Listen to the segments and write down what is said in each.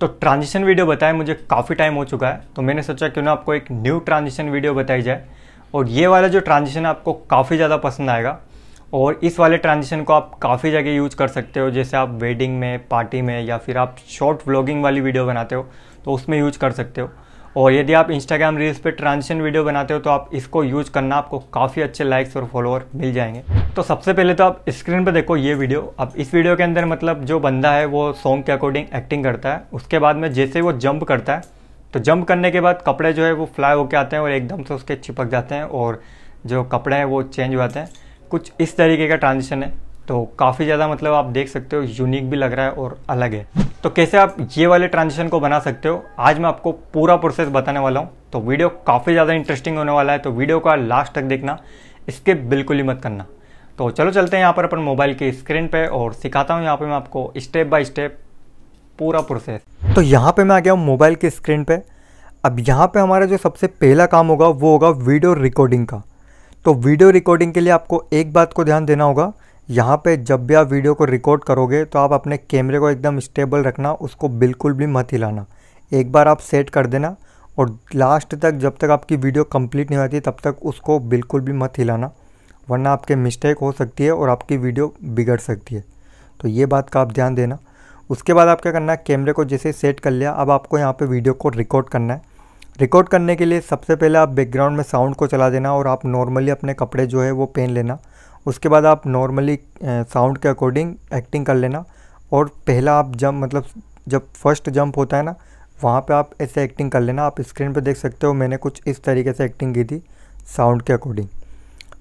तो transition video बताए मुझे काफ़ी टाइम हो चुका है तो मैंने सोचा क्यों ना आपको एक न्यू ट्रांजिशन वीडियो बताई जाए और ये वाला जो ट्रांजिशन आपको काफ़ी ज़्यादा पसंद आएगा और इस वाले ट्रांजिशन को आप काफ़ी जगह यूज कर सकते हो जैसे आप वेडिंग में पार्टी में या फिर आप शॉर्ट व्लॉगिंग वाली वीडियो बनाते हो तो उसमें यूज कर सकते हो और यदि आप इंस्टाग्राम रील्स पे ट्रांजिशन वीडियो बनाते हो तो आप इसको यूज करना आपको काफ़ी अच्छे लाइक्स और फॉलोअर मिल जाएंगे तो सबसे पहले तो आप स्क्रीन पर देखो ये वीडियो अब इस वीडियो के अंदर मतलब जो बंदा है वो सॉन्ग के अकॉर्डिंग एक्टिंग करता है उसके बाद में जैसे वो जंप करता है तो जंप करने के बाद कपड़े जो है वो फ्लाई होके आते हैं और एकदम से उसके चिपक जाते हैं और जो कपड़े हैं वो चेंज हो जाते हैं कुछ इस तरीके का ट्रांजिशन है तो काफ़ी ज़्यादा मतलब आप देख सकते हो यूनिक भी लग रहा है और अलग है तो कैसे आप ये वाले ट्रांजेक्शन को बना सकते हो आज मैं आपको पूरा प्रोसेस बताने वाला हूँ तो वीडियो काफ़ी ज़्यादा इंटरेस्टिंग होने वाला है तो वीडियो का लास्ट तक देखना इसके बिल्कुल ही मत करना तो चलो चलते हैं यहाँ पर अपन मोबाइल की स्क्रीन पे और सिखाता हूँ यहाँ पे मैं आपको स्टेप बाय स्टेप पूरा प्रोसेस तो यहाँ पे मैं आ गया हूँ मोबाइल की स्क्रीन पे अब यहाँ पे हमारा जो सबसे पहला काम होगा वो होगा वीडियो रिकॉर्डिंग का तो वीडियो रिकॉर्डिंग के लिए आपको एक बात को ध्यान देना होगा यहाँ पे जब भी आप वीडियो को रिकॉर्ड करोगे तो आप अपने कैमरे को एकदम स्टेबल रखना उसको बिल्कुल भी मत हिलाना एक बार आप सेट कर देना और लास्ट तक जब तक आपकी वीडियो कंप्लीट नहीं होती तब तक उसको बिल्कुल भी मत हिलाना वरना आपके मिस्टेक हो सकती है और आपकी वीडियो बिगड़ सकती है तो ये बात का आप ध्यान देना उसके बाद आप क्या करना है कैमरे को जैसे सेट कर लिया अब आपको यहाँ पर वीडियो को रिकॉर्ड करना है रिकॉर्ड करने के लिए सबसे पहले आप बैकग्राउंड में साउंड को चला देना और आप नॉर्मली अपने कपड़े जो है वो पहन लेना उसके बाद आप नॉर्मली साउंड के अकॉर्डिंग एक्टिंग कर लेना और पहला आप जंप मतलब जब फर्स्ट जंप होता है ना वहाँ पे आप ऐसे एक्टिंग कर लेना आप स्क्रीन पे देख सकते हो मैंने कुछ इस तरीके से एक्टिंग की थी साउंड के अकॉर्डिंग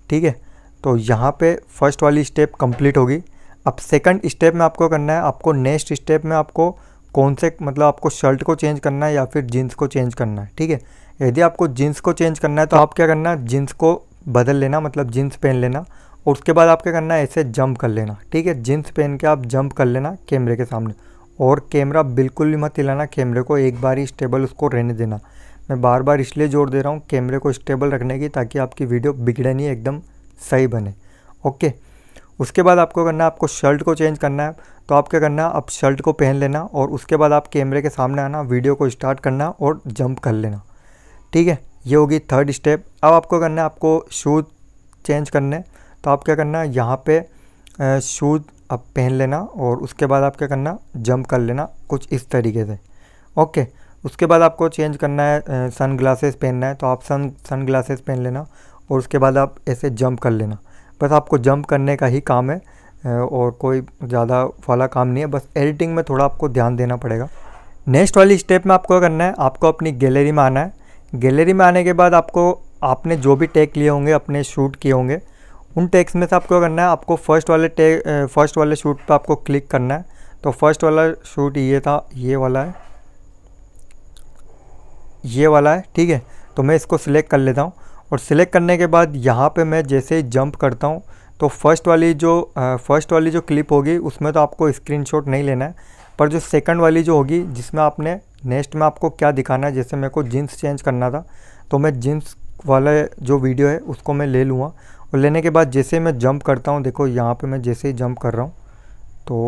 ठीक है तो यहाँ पे फर्स्ट वाली स्टेप कंप्लीट होगी अब सेकंड स्टेप में आपको करना है आपको नेक्स्ट स्टेप में आपको कौन से मतलब आपको शर्ट को चेंज करना है या फिर जीन्स को चेंज करना है ठीक है यदि आपको जीन्स को चेंज करना है तो आप क्या करना है जीन्स को बदल लेना मतलब जीन्स पहन लेना और उसके बाद आप क्या करना है ऐसे जंप कर लेना ठीक है जींस पहन के आप जंप कर लेना कैमरे के सामने और कैमरा बिल्कुल भी मत हिलाना कैमरे को एक बार ही स्टेबल उसको रहने देना मैं बार बार इसलिए जोर दे रहा हूँ कैमरे को स्टेबल रखने की ताकि आपकी वीडियो बिगड़े नहीं एकदम सही बने ओके उसके बाद आपको करना है आपको शर्ट को चेंज करना है तो आप क्या करना है आप शर्ट को पहन लेना और उसके बाद आप कैमरे के सामने आना वीडियो को स्टार्ट करना और जंप कर लेना ठीक है ये होगी थर्ड स्टेप अब आपको करना है आपको शूज़ चेंज करने तो आप क्या करना यहाँ पे शूज़ आप पहन लेना और उसके बाद आप क्या करना जंप कर लेना कुछ इस तरीके से ओके उसके बाद आपको चेंज करना है सन ग्लासेस पहनना है तो आप सन सन ग्लासेस पहन लेना और उसके बाद आप ऐसे जंप कर लेना बस आपको जंप करने का ही काम है और कोई ज़्यादा वाला काम नहीं है बस एडिटिंग में थोड़ा आपको ध्यान देना पड़ेगा नेक्स्ट वाली स्टेप में आपको करना है आपको अपनी गैलरी में आना है गैलरी में आने के बाद आपको आपने जो भी टेक लिए होंगे अपने शूट किए होंगे उन टैक्स में से आपको करना है आपको फर्स्ट वाले टैग फर्स्ट वाले शूट पर आपको क्लिक करना है तो फर्स्ट वाला शूट ये था ये वाला है ये वाला है ठीक है तो मैं इसको सिलेक्ट कर लेता हूँ और सिलेक्ट करने के बाद यहाँ पे मैं जैसे ही जंप करता हूँ तो फर्स्ट वाली जो फर्स्ट वाली जो क्लिप होगी उसमें तो आपको स्क्रीन नहीं लेना है पर जो सेकंड वाली जो होगी जिसमें आपने नेक्स्ट में आपको क्या दिखाना है जैसे मेरे को जीन्स चेंज करना था तो मैं जीन्स वाला जो वीडियो है उसको मैं ले लूँगा और लेने के बाद जैसे मैं जंप करता हूँ देखो यहाँ पे मैं जैसे ही जंप कर रहा हूँ तो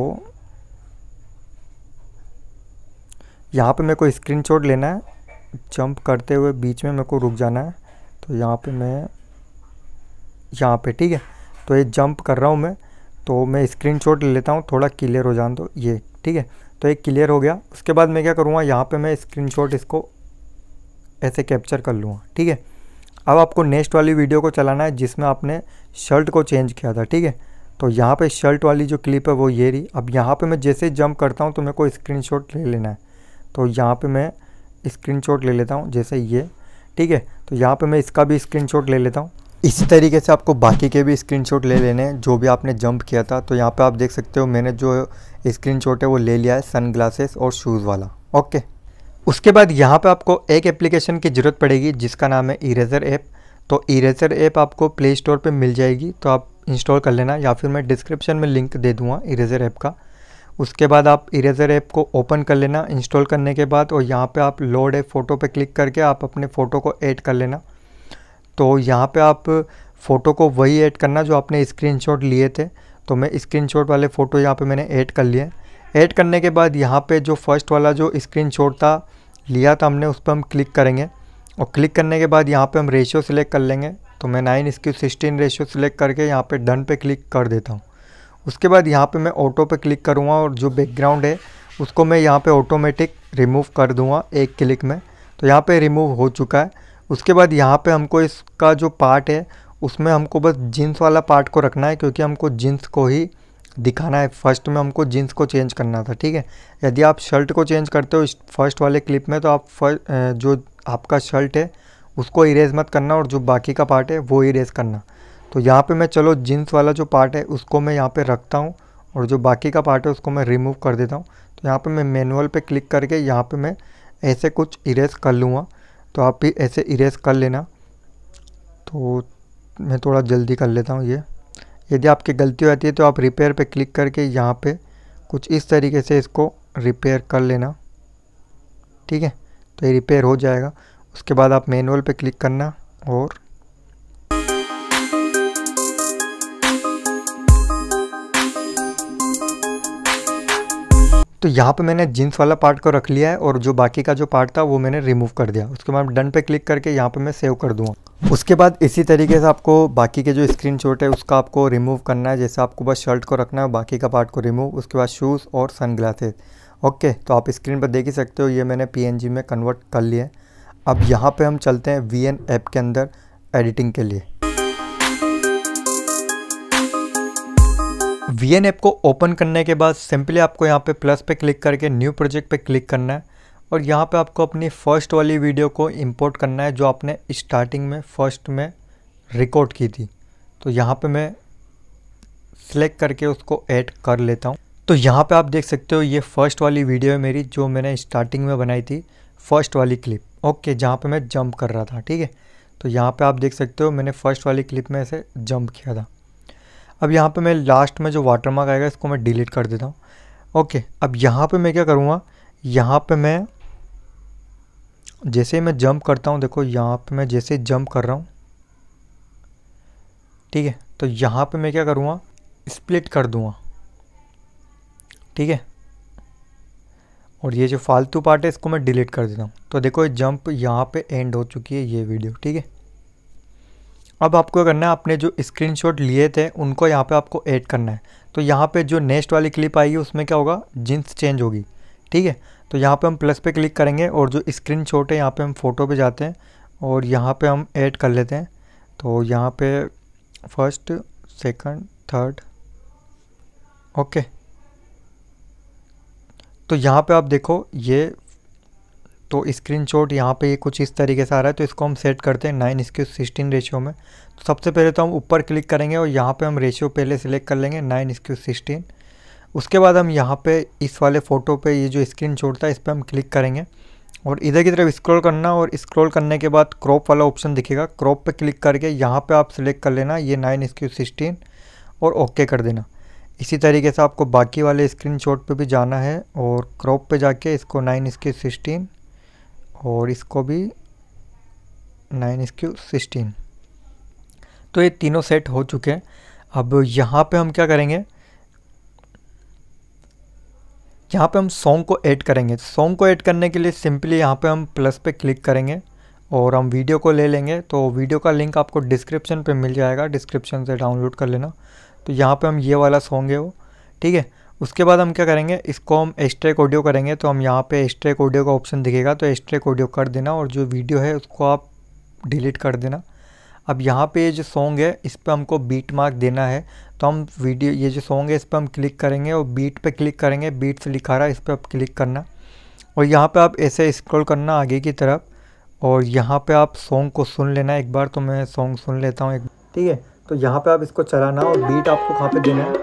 यहाँ पे मेरे को स्क्रीनशॉट लेना है जंप करते हुए बीच में मेरे को रुक जाना है तो यहाँ पे मैं यहाँ पे ठीक है तो ये जंप कर रहा हूँ मैं तो मैं स्क्रीनशॉट ले लेता हूँ थोड़ा क्लियर हो जान दो ये ठीक है तो ये क्लियर हो गया उसके बाद मैं क्या करूँगा यहाँ पे मैं स्क्रीनशॉट इसको ऐसे कैप्चर कर लूँगा ठीक है अब आपको नेक्स्ट वाली वीडियो को चलाना है जिसमें आपने शर्ट को चेंज किया था ठीक है तो यहाँ पे शर्ट वाली जो क्लिप है वो ये रही अब यहाँ पे मैं जैसे जंप करता हूँ तो मेरे को स्क्रीनशॉट ले लेना है तो यहाँ पे मैं स्क्रीनशॉट ले लेता हूँ जैसे ये ठीक है तो यहाँ पे मैं इसका भी स्क्रीनशॉट ले लेता हूँ इसी तरीके से आपको बाकी के भी स्क्रीनशॉट ले लेने हैं जो भी आपने जंप किया था तो यहाँ पे आप देख सकते हो मैंने जो स्क्रीनशॉट है वो ले लिया है सनग्लासेस और शूज़ वाला ओके उसके बाद यहाँ पे आपको एक एप्लीकेशन की ज़रूरत पड़ेगी जिसका नाम है इरेज़र ऐप तो इरेज़र ऐप आपको प्ले स्टोर पर मिल जाएगी तो आप इंस्टॉल कर लेना या फिर मैं डिस्क्रिप्शन में लिंक दे दूँगा इरेज़र ऐप का उसके बाद आप इरेज़र ऐप को ओपन कर लेना इंस्टॉल करने के बाद और यहाँ पे आप लोड ए फ़ोटो पे क्लिक करके आप अपने फ़ोटो को ऐड कर लेना तो यहाँ पे आप फ़ोटो को वही ऐड करना जो आपने स्क्रीनशॉट लिए थे तो मैं स्क्रीनशॉट वाले फ़ोटो यहाँ पे मैंने ऐड कर लिए ऐड करने के बाद यहाँ पे जो फर्स्ट वाला जो स्क्रीन था लिया था हमने उस पर हम क्लिक करेंगे और क्लिक करने के बाद यहाँ पे हम रेशियो सिलेक्ट कर लेंगे तो मैं नाइन इसकी सिक्सटीन रेशियो सिलेक्ट करके यहाँ पे डन पे क्लिक कर देता हूँ उसके बाद यहाँ पे मैं ऑटो पे क्लिक करूँगा और जो बैकग्राउंड है उसको मैं यहाँ पे ऑटोमेटिक रिमूव कर दूँगा एक क्लिक में तो यहाँ पे रिमूव हो चुका है उसके बाद यहाँ पे हमको इसका जो पार्ट है उसमें हमको बस जीन्स वाला पार्ट को रखना है क्योंकि हमको जीन्स को ही दिखाना है फर्स्ट में हमको जीन्स को चेंज करना था ठीक है यदि आप शर्ट को चेंज करते हो फर्स्ट वाले क्लिप में तो आप फर्स्ट जो आपका शर्ट है उसको इरेज मत करना और जो बाकी का पार्ट है वो इरेज करना तो यहाँ पे मैं चलो जीन्स वाला जो पार्ट है उसको मैं यहाँ पे रखता हूँ और जो बाकी का पार्ट है उसको मैं रिमूव कर देता हूँ तो यहाँ पर मैं मैनुअल पर क्लिक करके यहाँ पर मैं ऐसे कुछ इरेज कर लूँगा तो आप भी ऐसे इरेज कर लेना तो मैं थोड़ा जल्दी कर लेता हूँ ये यदि आपकी गलती हो जाती है तो आप रिपेयर पे क्लिक करके यहाँ पे कुछ इस तरीके से इसको रिपेयर कर लेना ठीक है तो ये रिपेयर हो जाएगा उसके बाद आप मैनुअल पे क्लिक करना और तो यहाँ पे मैंने जीन्स वाला पार्ट को रख लिया है और जो बाकी का जो पार्ट था वो मैंने रिमूव कर दिया उसके बाद डन पे क्लिक करके यहाँ पे मैं सेव कर दूँगा उसके बाद इसी तरीके से आपको बाकी के जो स्क्रीन शॉट है उसका आपको रिमूव करना है जैसे आपको बस शर्ट को रखना है बाकी का पार्ट को रिमूव उसके बाद शूज़ और सन ओके तो आप स्क्रीन पर देख ही सकते हो ये मैंने पी में कन्वर्ट कर लिया है अब यहाँ पर हम चलते हैं वी ऐप के अंदर एडिटिंग के लिए वी एन ऐप को ओपन करने के बाद सिंपली आपको यहाँ पे प्लस पे क्लिक करके न्यू प्रोजेक्ट पे क्लिक करना है और यहाँ पे आपको अपनी फ़र्स्ट वाली वीडियो को इंपोर्ट करना है जो आपने स्टार्टिंग में फर्स्ट में रिकॉर्ड की थी तो यहाँ पे मैं सिलेक्ट करके उसको ऐड कर लेता हूँ तो यहाँ पे आप देख सकते हो ये फर्स्ट वाली वीडियो है मेरी जो मैंने स्टार्टिंग में बनाई थी फर्स्ट वाली क्लिप ओके जहाँ पर मैं जंप कर रहा था ठीक है तो यहाँ पर आप देख सकते हो मैंने फर्स्ट वाली क्लिप में ऐसे जंप किया था अब यहाँ पे मैं लास्ट में जो वाटर मार्क आएगा इसको मैं डिलीट कर देता हूँ ओके अब यहाँ पे मैं क्या करूँगा यहाँ पे मैं जैसे मैं जंप करता हूँ देखो यहाँ पे मैं जैसे जंप कर रहा हूँ ठीक है तो यहाँ पे मैं क्या करूँगा स्प्लिट कर दूँगा ठीक है और ये जो फालतू पार्ट है इसको मैं डिलीट कर देता हूँ तो देखो ये जंप यहाँ पर एंड हो चुकी है ये वीडियो ठीक है अब आपको करना है आपने जो स्क्रीनशॉट लिए थे उनको यहाँ पे आपको ऐड करना है तो यहाँ पे जो नेक्स्ट वाली क्लिप आएगी उसमें क्या होगा जींस चेंज होगी ठीक है तो यहाँ पे हम प्लस पे क्लिक करेंगे और जो स्क्रीन शॉट है यहाँ पे हम फ़ोटो पे जाते हैं और यहाँ पे हम ऐड कर लेते हैं तो यहाँ पे फर्स्ट सेकंड थर्ड ओके तो यहाँ पे आप देखो ये तो स्क्रीन शॉट यहाँ पर कुछ इस तरीके से आ रहा है तो इसको हम सेट करते हैं नाइन इसके सिक्सटीन रेशियो में तो सबसे पहले तो हम ऊपर क्लिक करेंगे और यहाँ पर हम रेशियो पहले सेलेक्ट कर लेंगे नाइन इसके सिक्सटीन उसके बाद हम यहाँ पे इस वाले फ़ोटो पे ये जो स्क्रीन शॉट था इस पर हम क्लिक करेंगे और इधर की तरफ स्क्रॉल करना और स्क्रॉल करने के बाद क्रॉप वाला ऑप्शन दिखेगा क्रॉप पे क्लिक करके यहाँ पे आप सिलेक्ट कर लेना ये नाइन स्क्यू सिक्सटीन और ओके कर देना इसी तरीके से आपको बाकी वाले स्क्रीन शॉट पर भी जाना है और क्रॉप पर जाके इसको नाइन स्क्यू सिक्सटीन और इसको भी नाइन इसक्यू सिक्सटीन तो ये तीनों सेट हो चुके हैं अब यहाँ पे हम क्या करेंगे यहाँ पे हम सॉन्ग को ऐड करेंगे सॉन्ग को ऐड करने के लिए सिंपली यहाँ पे हम प्लस पे क्लिक करेंगे और हम वीडियो को ले लेंगे तो वीडियो का लिंक आपको डिस्क्रिप्शन पे मिल जाएगा डिस्क्रिप्शन से डाउनलोड कर लेना तो यहाँ पे हम ये वाला सॉन्ग है वो ठीक है उसके बाद हम क्या करेंगे इसको हम एस्ट्रेक ऑडियो करेंगे तो हम यहाँ पे एस्ट्रेक ऑडियो का ऑप्शन दिखेगा तो एस्ट्रेक ऑडियो कर देना और जो वीडियो है उसको आप डिलीट कर देना अब यहाँ पे जो सॉन्ग है इस पर हमको बीट मार्क देना है तो हम वीडियो ये जो सॉन्ग है इस पर हम क्लिक करेंगे और बीट पर क्लिक करेंगे बीट से लिखा रहा है इस पर आप क्लिक करना और यहाँ पर आप ऐसे स्क्रॉल करना आगे की तरफ और यहाँ पर आप सॉन्ग को सुन लेना एक बार तो मैं सॉन्ग सुन लेता हूँ एक ठीक है तो यहाँ पर आप इसको चलाना और बीट आपको कहाँ पर देना है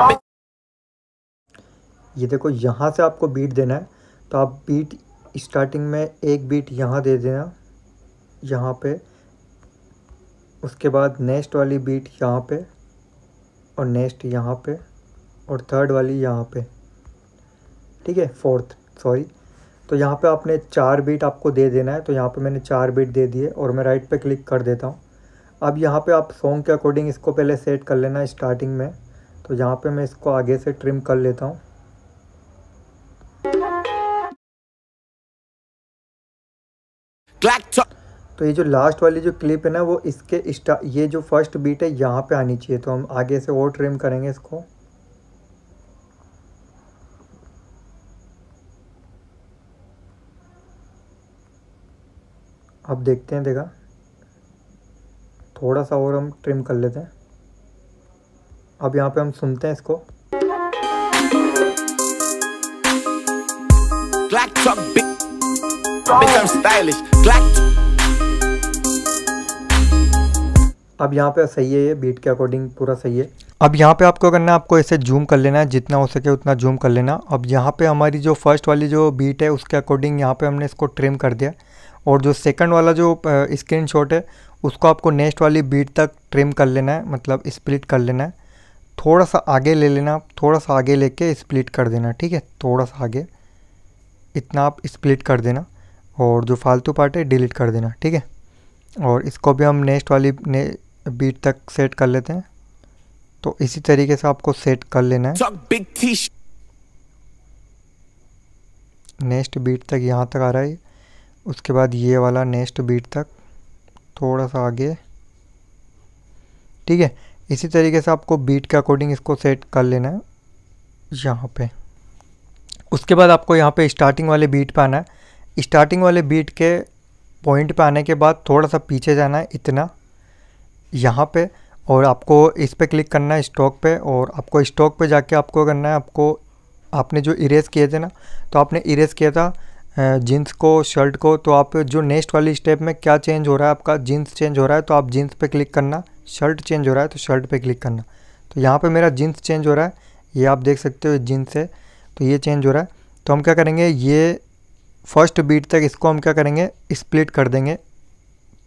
ये देखो यहाँ से आपको बीट देना है तो आप बीट स्टार्टिंग में एक बीट यहाँ दे देना यहाँ पे उसके बाद नेक्स्ट वाली बीट यहाँ पे और नेक्स्ट यहाँ पे और थर्ड वाली यहाँ पे ठीक है फोर्थ सॉरी तो यहाँ पे आपने चार बीट आपको दे देना है तो यहाँ पे मैंने चार बीट दे दिए और मैं राइट पे क्लिक कर देता हूँ अब यहाँ पे आप सॉन्ग के अकॉर्डिंग इसको पहले सेट कर लेना स्टार्टिंग में तो यहाँ पे मैं इसको आगे से ट्रिम कर लेता हूँ तो ये जो लास्ट वाली जो क्लिप है ना वो इसके स्टा ये जो फर्स्ट बीट है यहाँ पे आनी चाहिए तो हम आगे से और ट्रिम करेंगे इसको अब देखते हैं देखा थोड़ा सा और हम ट्रिम कर लेते हैं अब यहाँ पे हम सुनते हैं इसको अब यहाँ पे सही है ये बीट के अकॉर्डिंग पूरा सही है अब यहाँ पे आपको करना है आपको ऐसे जूम कर लेना है जितना हो सके उतना जूम कर लेना अब यहाँ पे हमारी जो फर्स्ट वाली जो बीट है उसके अकॉर्डिंग यहाँ पे हमने इसको ट्रिम कर दिया और जो सेकंड वाला जो स्क्रीनशॉट है उसको आपको नेक्स्ट वाली बीट तक ट्रिम कर लेना है मतलब स्प्लिट कर लेना है थोड़ा सा आगे ले लेना थोड़ा सा आगे लेके स्प्लिट कर देना ठीक है थोड़ा सा आगे इतना आप स्प्लिट कर देना और जो फालतू पार्ट है डिलीट कर देना ठीक है और इसको भी हम नेक्स्ट वाली ने बीट तक सेट कर लेते हैं तो इसी तरीके से आपको सेट कर लेना है नेक्स्ट बीट तक यहाँ तक आ रहा है उसके बाद ये वाला नेक्स्ट बीट तक थोड़ा सा आगे ठीक है इसी तरीके से आपको बीट के अकॉर्डिंग इसको सेट कर लेना है यहाँ पे उसके बाद आपको यहाँ पे स्टार्टिंग वाले बीट पे आना है स्टार्टिंग वाले बीट के पॉइंट पे आने के बाद थोड़ा सा पीछे जाना है इतना यहाँ पे और आपको इस पर क्लिक करना है स्टॉक पे और आपको स्टॉक पे जाके आपको करना है आपको आपने जो इरेज किए थे ना तो आपने इरेज किया था जीन्स को शर्ट को तो आप जो नेक्स्ट वाली स्टेप में क्या चेंज हो रहा है आपका जीन्स चेंज हो रहा है तो आप जीन्स पे क्लिक करना शर्ट चेंज हो रहा है तो शर्ट पे क्लिक करना तो यहाँ पे मेरा जीन्स चेंज हो रहा है ये आप देख सकते हो जीन्स है तो ये चेंज हो रहा है तो हम क्या करेंगे ये फर्स्ट बीट तक इसको हम क्या करेंगे स्प्लिट कर देंगे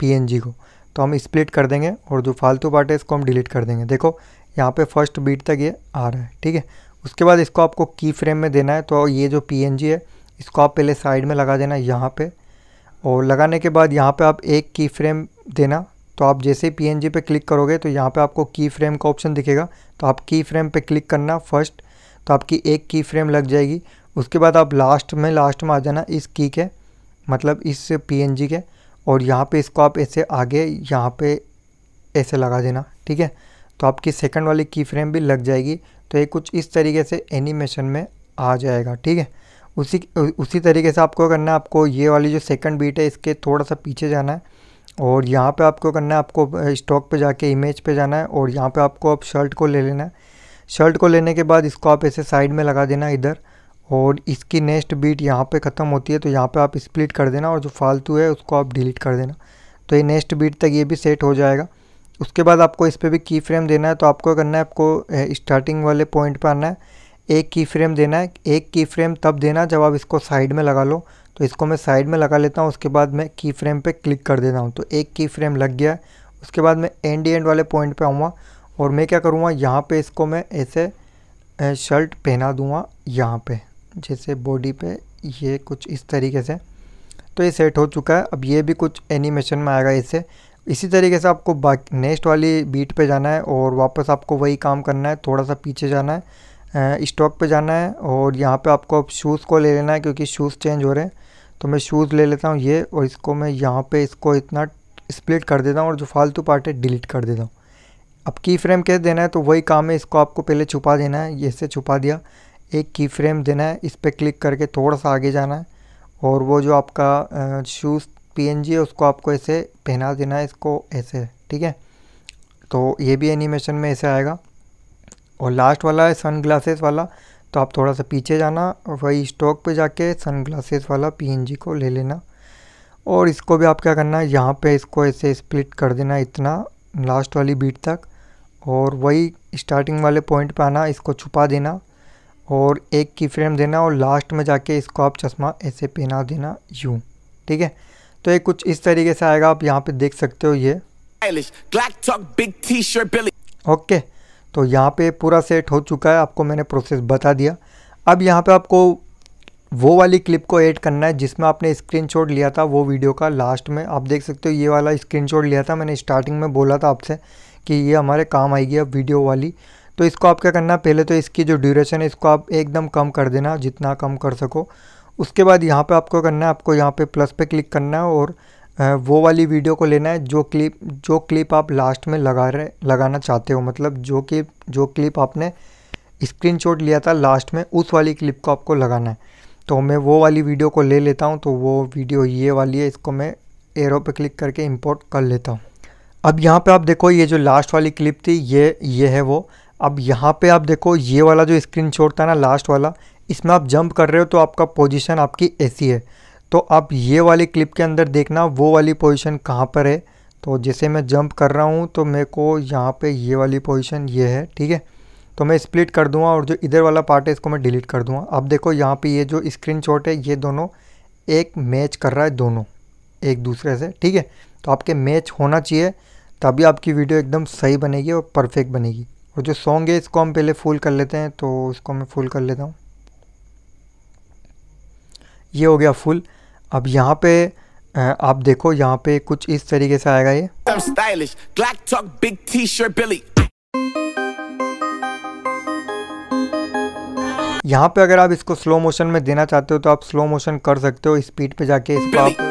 पी को तो हम स्प्लिट कर देंगे और जो फालतू पार्ट है इसको हम डिलीट कर देंगे देखो यहाँ पर फर्स्ट बीट तक ये आ रहा है ठीक है उसके बाद इसको आपको की फ्रेम में देना है तो ये जो पी है इसको आप पहले साइड में लगा देना यहाँ पर और लगाने के बाद यहाँ पे आप एक की फ्रेम देना तो आप जैसे ही पी पे क्लिक करोगे तो यहाँ पे आपको की फ्रेम का ऑप्शन दिखेगा तो आप की फ्रेम पे क्लिक करना फर्स्ट तो आपकी एक की फ्रेम लग जाएगी उसके बाद आप लास्ट में लास्ट में आ जाना इस की के मतलब इस पी के और यहाँ पे इसको आप ऐसे आगे यहाँ पे ऐसे लगा देना ठीक है तो आपकी सेकंड वाली की फ्रेम भी लग जाएगी तो ये कुछ इस तरीके से एनिमेशन में आ जाएगा ठीक है उसी उसी तरीके से आपको करना है आपको ये वाली जो सेकंड बीट है इसके थोड़ा सा पीछे जाना है और यहाँ पे आपको करना है आपको स्टॉक पे जाके इमेज पे जाना है और यहाँ पे आपको अब शर्ट को ले लेना है शर्ट को लेने के बाद इसको आप ऐसे साइड में लगा देना इधर और इसकी नेक्स्ट बीट यहाँ पे ख़त्म होती है तो यहाँ पे आप स्प्लिट कर देना और जो फालतू है उसको आप डिलीट कर देना तो ये नेक्स्ट बीट तक ये भी सेट हो जाएगा उसके बाद आपको इस पर भी की फ्रेम देना है तो आपको करना है आपको स्टार्टिंग वाले पॉइंट पर आना है एक की फ्रेम देना है एक की फ्रेम तब देना जब आप इसको साइड में लगा लो तो इसको मैं साइड में लगा लेता हूँ उसके बाद मैं की फ्रेम पर क्लिक कर देता हूँ तो एक की फ्रेम लग गया उसके बाद मैं एंड एंड वाले पॉइंट पर आऊँगा और मैं क्या करूँगा यहाँ पर इसको मैं ऐसे शर्ट पहना दूँगा यहाँ पर जैसे बॉडी पे ये कुछ इस तरीके से तो ये सेट हो चुका है अब ये भी कुछ एनिमेशन में आएगा इससे इसी तरीके से आपको नेक्स्ट वाली बीट पे जाना है और वापस आपको वही काम करना है थोड़ा सा पीछे जाना है स्टॉक पे जाना है और यहाँ पे आपको अब शूज़ को ले लेना है क्योंकि शूज़ चेंज हो रहे हैं तो मैं शूज़ ले लेता हूँ ये और इसको मैं यहाँ पे इसको इतना स्प्लिट कर देता हूँ और जो फालतू पार्ट है डिलीट कर देता हूँ अब की फ्रेम कैसे देना है तो वही काम है इसको आपको पहले छुपा देना है ये छुपा दिया एक की फ्रेम देना है इस पर क्लिक करके थोड़ा सा आगे जाना है और वो जो आपका शूज़ पी है उसको आपको ऐसे पहना देना है इसको ऐसे ठीक है तो ये भी एनिमेशन में ऐसे आएगा और लास्ट वाला है सन ग्लासेस वाला तो आप थोड़ा सा पीछे जाना और वही स्टॉक पे जाके सन ग्लासेस वाला पी को ले लेना और इसको भी आप क्या करना है यहाँ पे इसको ऐसे स्प्लिट कर देना इतना लास्ट वाली बीट तक और वही स्टार्टिंग वाले पॉइंट पे आना इसको छुपा देना और एक की फ्रेम देना और लास्ट में जाके इसको आप चश्मा ऐसे पहना देना यूँ ठीक है तो ये कुछ इस तरीके से आएगा आप यहाँ पे देख सकते हो ये ओके okay. तो यहाँ पे पूरा सेट हो चुका है आपको मैंने प्रोसेस बता दिया अब यहाँ पे आपको वो वाली क्लिप को ऐड करना है जिसमें आपने स्क्रीनशॉट लिया था वो वीडियो का लास्ट में आप देख सकते हो ये वाला स्क्रीनशॉट लिया था मैंने स्टार्टिंग में बोला था आपसे कि ये हमारे काम आएगी अब वीडियो वाली तो इसको आप क्या करना पहले तो इसकी जो ड्यूरेशन है इसको आप एकदम कम कर देना जितना कम कर सको उसके बाद यहाँ पर आपको करना है आपको यहाँ पर प्लस पे क्लिक करना है और वो वाली वीडियो को लेना है जो क्लिप जो क्लिप आप लास्ट में लगा रहे लगाना चाहते हो मतलब जो कि जो क्लिप आपने स्क्रीनशॉट लिया था लास्ट में उस वाली क्लिप को आपको लगाना है तो मैं वो वाली वीडियो को ले लेता हूँ तो वो वीडियो ये वाली है इसको मैं एरो पे क्लिक करके इंपोर्ट कर लेता हूँ अब यहाँ पे आप देखो ये जो लास्ट वाली क्लिप थी ये ये है वो अब यहाँ पे आप देखो ये वाला जो स्क्रीनशॉट था ना लास्ट वाला इसमें आप जंप कर रहे हो तो आपका पोजीशन आपकी ऐसी है तो आप ये वाली क्लिप के अंदर देखना वो वाली पोजीशन कहाँ पर है तो जैसे मैं जंप कर रहा हूँ तो मेरे को यहाँ पे ये वाली पोजीशन ये है ठीक है तो मैं स्प्लिट कर दूँगा और जो इधर वाला पार्ट है इसको मैं डिलीट कर दूँगा अब देखो यहाँ पे ये जो स्क्रीन है ये दोनों एक मैच कर रहा है दोनों एक दूसरे से ठीक है तो आपके मैच होना चाहिए तभी आपकी वीडियो एकदम सही बनेगी और परफेक्ट बनेगी और जो सॉन्ग है इसको हम पहले फुल कर लेते हैं तो इसको मैं फुल कर लेता हूँ ये हो गया फुल अब यहाँ पे आप देखो यहाँ पे कुछ इस तरीके से आएगा ये यहाँ पे अगर आप इसको स्लो मोशन में देना चाहते हो तो आप स्लो मोशन कर सकते हो स्पीड पे जाके इसको आप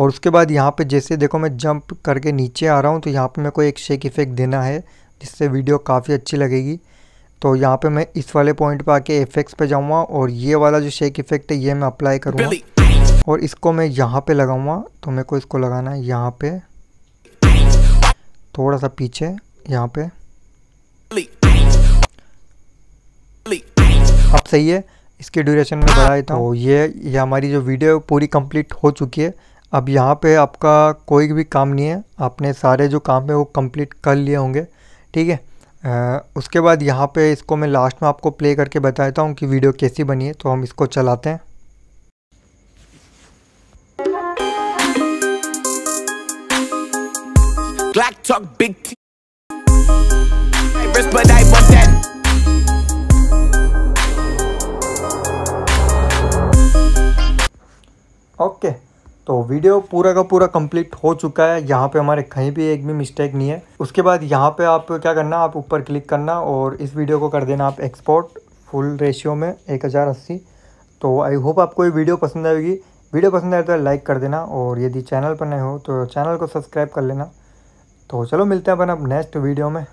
और उसके बाद यहाँ पे जैसे देखो मैं जंप करके नीचे आ रहा हूँ तो यहाँ पे मेरे को एक शेक इफेक्ट देना है इससे वीडियो काफ़ी अच्छी लगेगी तो यहाँ पे मैं इस वाले पॉइंट पे आके इफेक्ट्स पे जाऊँगा और ये वाला जो शेक इफेक्ट है ये मैं अप्लाई करूँगा और इसको मैं यहाँ पे लगाऊँगा तो मेरे को इसको लगाना है यहाँ पे थोड़ा सा पीछे यहाँ पे अब सही है इसके ड्यूरेशन में बढ़ा देता हूँ ये ये हमारी जो वीडियो पूरी कंप्लीट हो चुकी है अब यहाँ पे आपका कोई भी काम नहीं है आपने सारे जो काम है वो कंप्लीट कर लिए होंगे ठीक है उसके बाद यहाँ पे इसको मैं लास्ट में आपको प्ले करके बताता हूँ कि वीडियो कैसी बनी है तो हम इसको चलाते हैं ओके okay. तो वीडियो पूरा का पूरा कंप्लीट हो चुका है यहाँ पे हमारे कहीं भी एक भी मिस्टेक नहीं है उसके बाद यहाँ पे आप क्या करना आप ऊपर क्लिक करना और इस वीडियो को कर देना आप एक्सपोर्ट फुल रेशियो में एक हज़ार अस्सी तो आई होप आपको ये वीडियो पसंद आएगी वीडियो पसंद आए तो लाइक कर देना और यदि चैनल पर नए हो तो चैनल को सब्सक्राइब कर लेना तो चलो मिलते हैं अपन अब नेक्स्ट वीडियो में